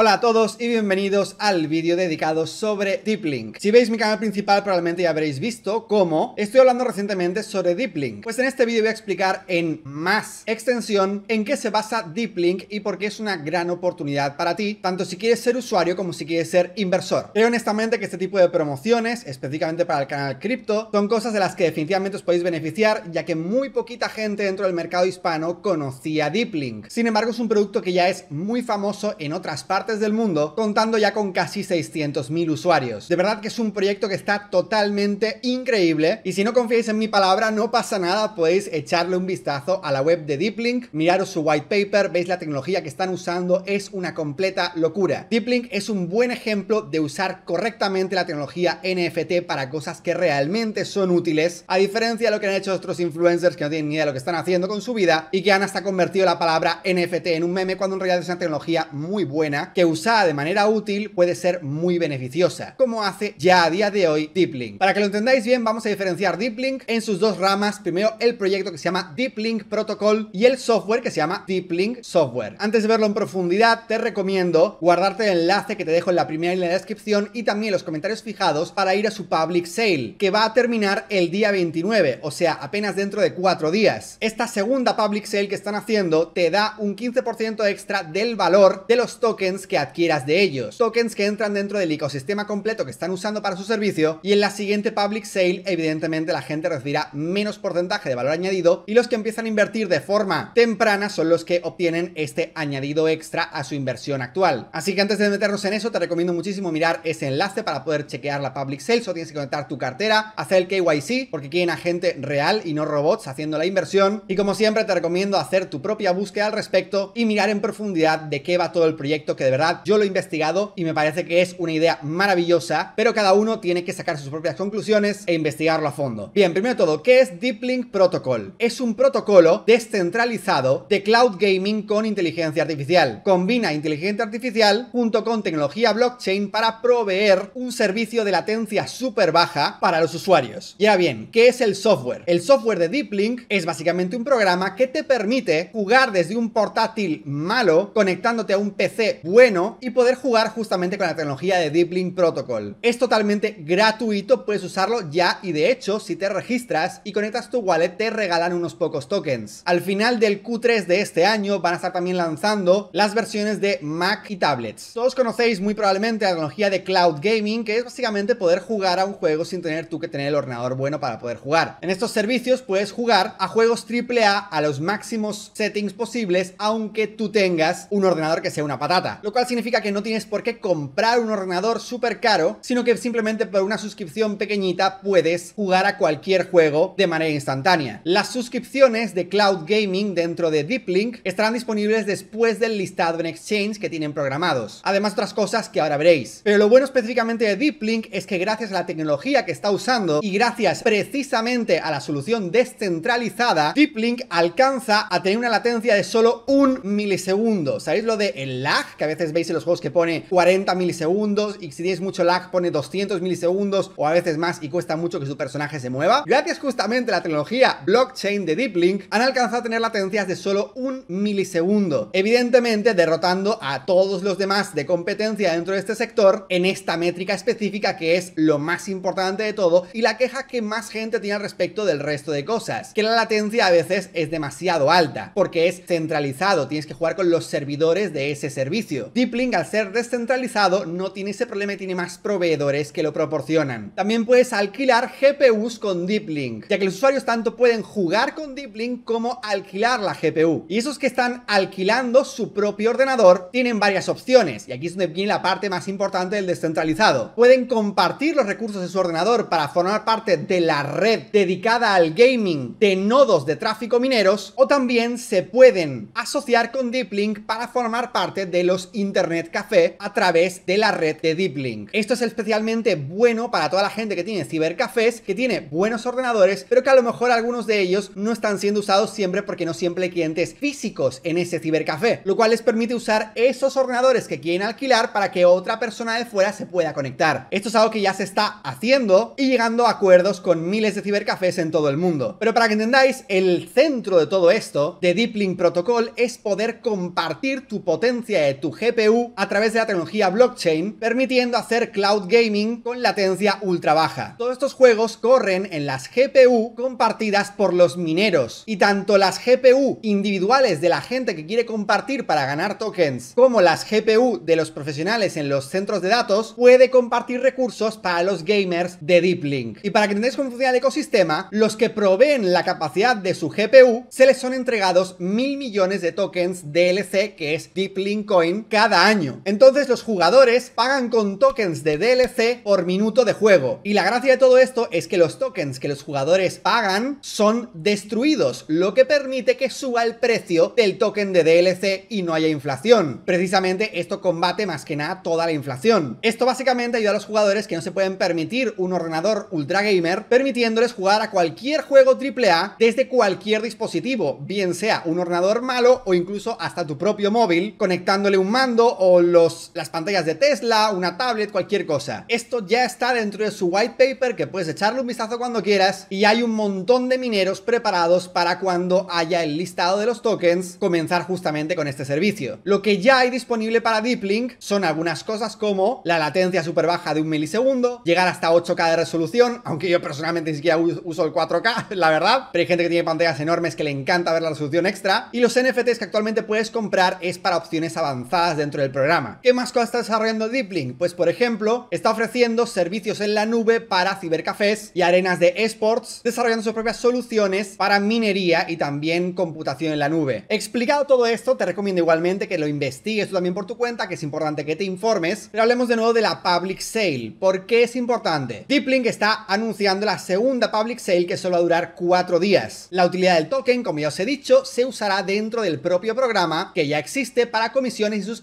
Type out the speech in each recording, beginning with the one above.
Hola a todos y bienvenidos al vídeo dedicado sobre DeepLink. Si veis mi canal principal probablemente ya habréis visto cómo estoy hablando recientemente sobre DeepLink. Pues en este vídeo voy a explicar en más extensión en qué se basa DeepLink y por qué es una gran oportunidad para ti, tanto si quieres ser usuario como si quieres ser inversor. Creo honestamente que este tipo de promociones, específicamente para el canal cripto, son cosas de las que definitivamente os podéis beneficiar, ya que muy poquita gente dentro del mercado hispano conocía DeepLink. Sin embargo, es un producto que ya es muy famoso en otras partes del mundo, contando ya con casi 600.000 usuarios. De verdad que es un proyecto que está totalmente increíble y si no confiáis en mi palabra no pasa nada, podéis echarle un vistazo a la web de Deeplink, miraros su white paper, veis la tecnología que están usando, es una completa locura. Deeplink es un buen ejemplo de usar correctamente la tecnología NFT para cosas que realmente son útiles, a diferencia de lo que han hecho otros influencers que no tienen ni idea de lo que están haciendo con su vida y que han hasta convertido la palabra NFT en un meme cuando en realidad es una tecnología muy buena que usada de manera útil puede ser muy beneficiosa, como hace ya a día de hoy DeepLink. Para que lo entendáis bien, vamos a diferenciar DeepLink en sus dos ramas. Primero, el proyecto que se llama DeepLink Protocol y el software que se llama DeepLink Software. Antes de verlo en profundidad, te recomiendo guardarte el enlace que te dejo en la primera en la descripción y también los comentarios fijados para ir a su public sale, que va a terminar el día 29, o sea, apenas dentro de cuatro días. Esta segunda public sale que están haciendo te da un 15% extra del valor de los tokens que adquieras de ellos, tokens que entran dentro del ecosistema completo que están usando para su servicio y en la siguiente public sale evidentemente la gente recibirá menos porcentaje de valor añadido y los que empiezan a invertir de forma temprana son los que obtienen este añadido extra a su inversión actual. Así que antes de meternos en eso te recomiendo muchísimo mirar ese enlace para poder chequear la public sale, o tienes que conectar tu cartera, hacer el KYC porque quieren a gente real y no robots haciendo la inversión y como siempre te recomiendo hacer tu propia búsqueda al respecto y mirar en profundidad de qué va todo el proyecto que de verdad yo lo he investigado y me parece que es una idea maravillosa, pero cada uno tiene que sacar sus propias conclusiones e investigarlo a fondo. Bien, primero de todo, ¿qué es DeepLink Protocol? Es un protocolo descentralizado de cloud gaming con inteligencia artificial. Combina inteligencia artificial junto con tecnología blockchain para proveer un servicio de latencia súper baja para los usuarios. Ya bien, ¿qué es el software? El software de DeepLink es básicamente un programa que te permite jugar desde un portátil malo conectándote a un PC web bueno y poder jugar justamente con la tecnología de Deep Link Protocol. Es totalmente gratuito, puedes usarlo ya y de hecho si te registras y conectas tu wallet te regalan unos pocos tokens. Al final del Q3 de este año van a estar también lanzando las versiones de Mac y tablets. Todos conocéis muy probablemente la tecnología de cloud gaming que es básicamente poder jugar a un juego sin tener tú que tener el ordenador bueno para poder jugar. En estos servicios puedes jugar a juegos AAA a los máximos settings posibles aunque tú tengas un ordenador que sea una patata lo cual significa que no tienes por qué comprar un ordenador súper caro, sino que simplemente por una suscripción pequeñita puedes jugar a cualquier juego de manera instantánea. Las suscripciones de cloud gaming dentro de Deeplink estarán disponibles después del listado en Exchange que tienen programados, además otras cosas que ahora veréis. Pero lo bueno específicamente de Deeplink es que gracias a la tecnología que está usando y gracias precisamente a la solución descentralizada, Deeplink alcanza a tener una latencia de solo un milisegundo. ¿Sabéis lo de el lag que a veces veis este en los juegos que pone 40 milisegundos y si tienes mucho lag pone 200 milisegundos o a veces más y cuesta mucho que su personaje se mueva. Gracias justamente a la tecnología blockchain de DeepLink han alcanzado a tener latencias de solo un milisegundo, evidentemente derrotando a todos los demás de competencia dentro de este sector en esta métrica específica que es lo más importante de todo y la queja que más gente tiene al respecto del resto de cosas, que la latencia a veces es demasiado alta porque es centralizado, tienes que jugar con los servidores de ese servicio. Deeplink, al ser descentralizado, no tiene ese problema y tiene más proveedores que lo proporcionan. También puedes alquilar GPUs con Deeplink, ya que los usuarios tanto pueden jugar con Deeplink como alquilar la GPU. Y esos que están alquilando su propio ordenador tienen varias opciones, y aquí es donde viene la parte más importante del descentralizado. Pueden compartir los recursos de su ordenador para formar parte de la red dedicada al gaming de nodos de tráfico mineros, o también se pueden asociar con Deeplink para formar parte de los Internet Café a través de la red de DeepLink. Esto es especialmente bueno para toda la gente que tiene cibercafés, que tiene buenos ordenadores, pero que a lo mejor algunos de ellos no están siendo usados siempre porque no siempre hay clientes físicos en ese cibercafé, lo cual les permite usar esos ordenadores que quieren alquilar para que otra persona de fuera se pueda conectar. Esto es algo que ya se está haciendo y llegando a acuerdos con miles de cibercafés en todo el mundo. Pero para que entendáis, el centro de todo esto de DeepLink Protocol es poder compartir tu potencia de tu género GPU a través de la tecnología blockchain, permitiendo hacer cloud gaming con latencia ultra baja. Todos estos juegos corren en las GPU compartidas por los mineros, y tanto las GPU individuales de la gente que quiere compartir para ganar tokens, como las GPU de los profesionales en los centros de datos, puede compartir recursos para los gamers de DeepLink. Y para que entendáis cómo funciona el ecosistema, los que proveen la capacidad de su GPU se les son entregados mil millones de tokens DLC, que es DeepLink Coin, cada año. Entonces los jugadores pagan con tokens de DLC por minuto de juego. Y la gracia de todo esto es que los tokens que los jugadores pagan son destruidos, lo que permite que suba el precio del token de DLC y no haya inflación. Precisamente esto combate más que nada toda la inflación. Esto básicamente ayuda a los jugadores que no se pueden permitir un ordenador ultra gamer, permitiéndoles jugar a cualquier juego AAA desde cualquier dispositivo, bien sea un ordenador malo o incluso hasta tu propio móvil, conectándole un o las pantallas de Tesla, una tablet, cualquier cosa. Esto ya está dentro de su white paper que puedes echarle un vistazo cuando quieras y hay un montón de mineros preparados para cuando haya el listado de los tokens comenzar justamente con este servicio. Lo que ya hay disponible para DeepLink son algunas cosas como la latencia súper baja de un milisegundo, llegar hasta 8K de resolución, aunque yo personalmente ni siquiera uso el 4K, la verdad, pero hay gente que tiene pantallas enormes que le encanta ver la resolución extra y los NFTs que actualmente puedes comprar es para opciones avanzadas dentro del programa. ¿Qué más cosas está desarrollando Deeplink? Pues por ejemplo, está ofreciendo servicios en la nube para cibercafés y arenas de esports, desarrollando sus propias soluciones para minería y también computación en la nube. Explicado todo esto, te recomiendo igualmente que lo investigues tú también por tu cuenta, que es importante que te informes, pero hablemos de nuevo de la public sale. ¿Por qué es importante? Deeplink está anunciando la segunda public sale que solo va a durar cuatro días. La utilidad del token, como ya os he dicho, se usará dentro del propio programa que ya existe para comisiones y sus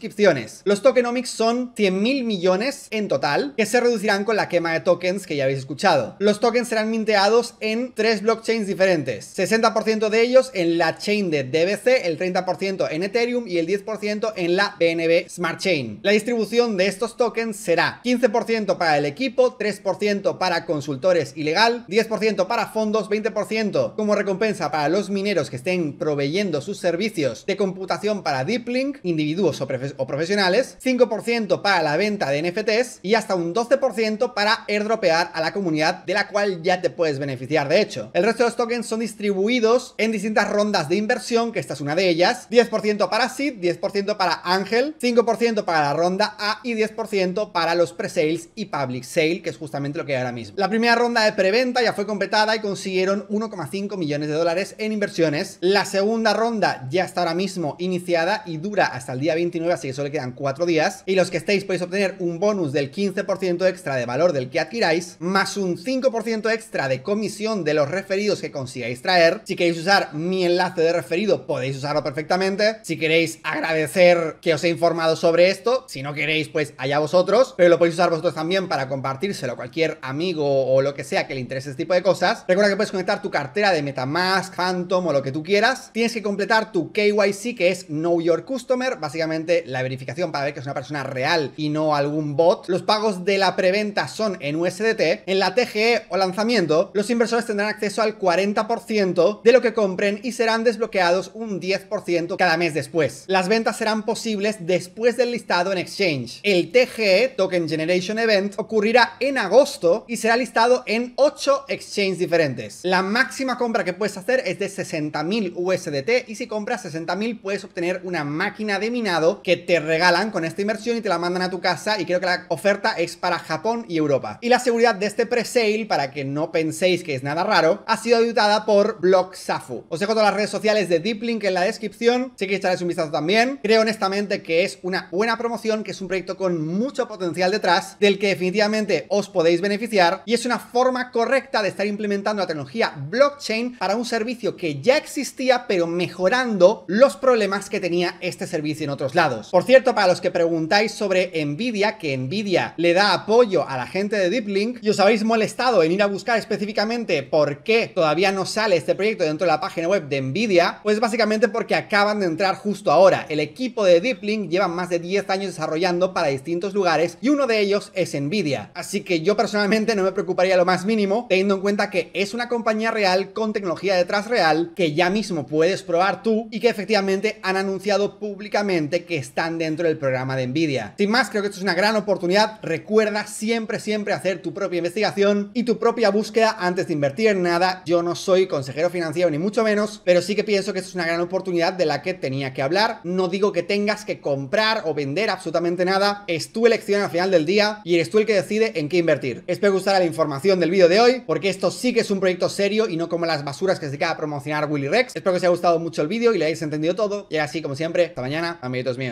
los tokenomics son 100 mil millones en total, que se reducirán con la quema de tokens que ya habéis escuchado. Los tokens serán minteados en tres blockchains diferentes, 60% de ellos en la chain de DBC, el 30% en Ethereum y el 10% en la BNB Smart Chain. La distribución de estos tokens será 15% para el equipo, 3% para consultores y legal, 10% para fondos, 20% como recompensa para los mineros que estén proveyendo sus servicios de computación para DeepLink, individuos o preferencias o profesionales, 5% para la venta de NFTs y hasta un 12% para airdropear a la comunidad de la cual ya te puedes beneficiar de hecho. El resto de los tokens son distribuidos en distintas rondas de inversión, que esta es una de ellas, 10% para SID, 10% para Ángel, 5% para la ronda A y 10% para los pre-sales y public sale, que es justamente lo que hay ahora mismo. La primera ronda de preventa ya fue completada y consiguieron 1,5 millones de dólares en inversiones. La segunda ronda ya está ahora mismo iniciada y dura hasta el día 29 así que solo quedan 4 días. Y los que estéis podéis obtener un bonus del 15% extra de valor del que adquiráis, más un 5% extra de comisión de los referidos que consigáis traer. Si queréis usar mi enlace de referido, podéis usarlo perfectamente. Si queréis agradecer que os he informado sobre esto, si no queréis, pues allá vosotros, pero lo podéis usar vosotros también para compartírselo a cualquier amigo o lo que sea que le interese este tipo de cosas. Recuerda que puedes conectar tu cartera de Metamask, Phantom o lo que tú quieras. Tienes que completar tu KYC, que es Know Your Customer, básicamente la verificación para ver que es una persona real y no algún bot. Los pagos de la preventa son en USDT. En la TGE o lanzamiento, los inversores tendrán acceso al 40% de lo que compren y serán desbloqueados un 10% cada mes después. Las ventas serán posibles después del listado en Exchange. El TGE, Token Generation Event, ocurrirá en agosto y será listado en 8 exchanges diferentes. La máxima compra que puedes hacer es de 60.000 USDT y si compras 60.000 puedes obtener una máquina de minado que te regalan con esta inversión y te la mandan a tu casa y creo que la oferta es para Japón y Europa. Y la seguridad de este presale, para que no penséis que es nada raro, ha sido ayudada por BlockSafu. Os dejo todas las redes sociales de Deeplink en la descripción, si queréis echarles un vistazo también. Creo honestamente que es una buena promoción, que es un proyecto con mucho potencial detrás, del que definitivamente os podéis beneficiar y es una forma correcta de estar implementando la tecnología blockchain para un servicio que ya existía pero mejorando los problemas que tenía este servicio en otros lados. Por cierto, para los que preguntáis sobre Nvidia, que Nvidia le da apoyo a la gente de DeepLink y os habéis molestado en ir a buscar específicamente por qué todavía no sale este proyecto dentro de la página web de Nvidia, pues básicamente porque acaban de entrar justo ahora. El equipo de DeepLink lleva más de 10 años desarrollando para distintos lugares y uno de ellos es Nvidia. Así que yo personalmente no me preocuparía lo más mínimo, teniendo en cuenta que es una compañía real con tecnología detrás real que ya mismo puedes probar tú y que efectivamente han anunciado públicamente que están dentro del programa de Nvidia. Sin más, creo que esto es una gran oportunidad. Recuerda siempre, siempre hacer tu propia investigación y tu propia búsqueda antes de invertir en nada. Yo no soy consejero financiero ni mucho menos, pero sí que pienso que esto es una gran oportunidad de la que tenía que hablar. No digo que tengas que comprar o vender absolutamente nada. Es tu elección al final del día y eres tú el que decide en qué invertir. Espero que os la información del vídeo de hoy, porque esto sí que es un proyecto serio y no como las basuras que se queda a promocionar Willy Rex. Espero que os haya gustado mucho el vídeo y le hayáis entendido todo. Y así, como siempre, hasta mañana, amiguitos míos.